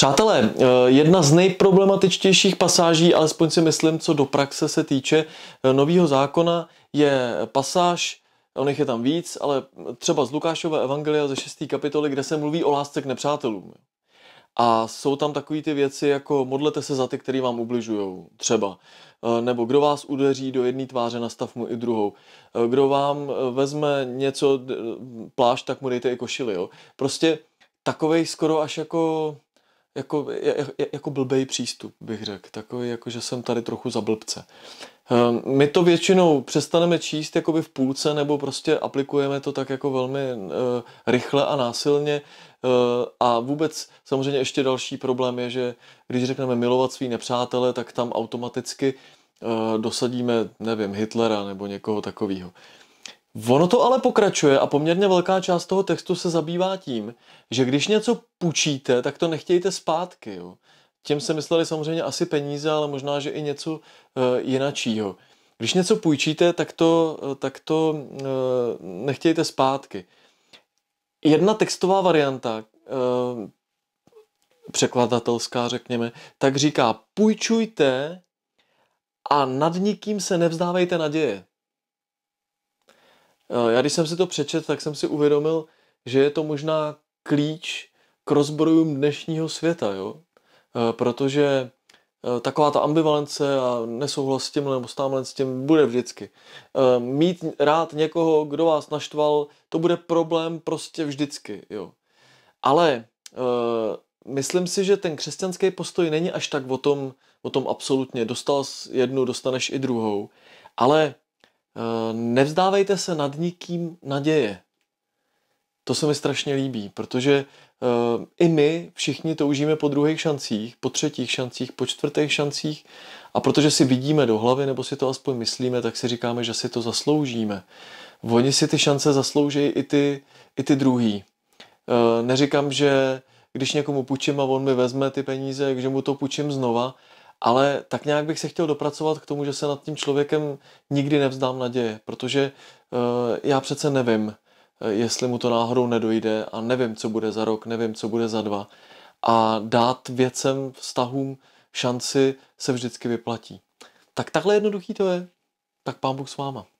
Přátelé, eh, jedna z nejproblematičtějších pasáží, alespoň si myslím, co do praxe se týče eh, nového zákona, je pasáž, on je tam víc, ale třeba z Lukášova evangelia ze 6. kapitoly, kde se mluví o lásce k nepřátelům. A jsou tam takové ty věci, jako modlete se za ty, který vám ubližují, třeba. Eh, nebo kdo vás udeří do jedné tváře, nastav mu i druhou. Kdo vám vezme něco, plášť, tak mu dejte i košili, jo. Prostě takovej skoro až jako jako, jako blbej přístup, bych řekl. Takový, jako že jsem tady trochu za blbce. Ehm, my to většinou přestaneme číst jakoby v půlce nebo prostě aplikujeme to tak jako velmi e, rychle a násilně e, a vůbec samozřejmě ještě další problém je, že když řekneme milovat svý nepřátele, tak tam automaticky e, dosadíme, nevím, Hitlera nebo někoho takového. Ono to ale pokračuje a poměrně velká část toho textu se zabývá tím, že když něco půjčíte, tak to nechtějte zpátky. Jo. Tím se mysleli samozřejmě asi peníze, ale možná, že i něco e, jinačího. Když něco půjčíte, tak to, eh, tak to e, nechtějte zpátky. Jedna textová varianta, e, překladatelská řekněme, tak říká půjčujte a nad nikým se nevzdávejte naděje. Eh, já když jsem si to přečet, tak jsem si uvědomil, že je to možná klíč k rozbrojům dnešního světa, jo? Eh, protože eh, taková ta ambivalence a nesouhlas s tím nebo s s tím bude vždycky. Mít rád někoho, kdo vás naštval, to bude problém prostě vždycky. Jo? Ale myslím si, že ten křesťanský postoj není až tak o tom, o tom absolutně. Dostal jednu, dostaneš i druhou. Ale Eh, nevzdávejte se nad nikým naděje. To se mi strašně líbí, protože eh, i my všichni toužíme po druhých šancích, po třetích šancích, po čtvrtých šancích a protože si vidíme do hlavy, nebo si to aspoň myslíme, tak si říkáme, že si to zasloužíme. Oni si ty šance zaslouží i ty, i ty druhý. Eh, neříkám, že když někomu půjčím a on mi vezme ty peníze, že mu to půjčím znova, ale tak nějak bych se chtěl dopracovat k tomu, že se nad tím člověkem nikdy nevzdám naděje, protože eh, já přece nevím, eh, jestli mu to náhodou nedojde a nevím, co bude za rok, nevím, co bude za dva. A dát věcem, vztahům šanci se vždycky vyplatí. Tak takhle jednoduchý to je. Tak pán Bůh s váma.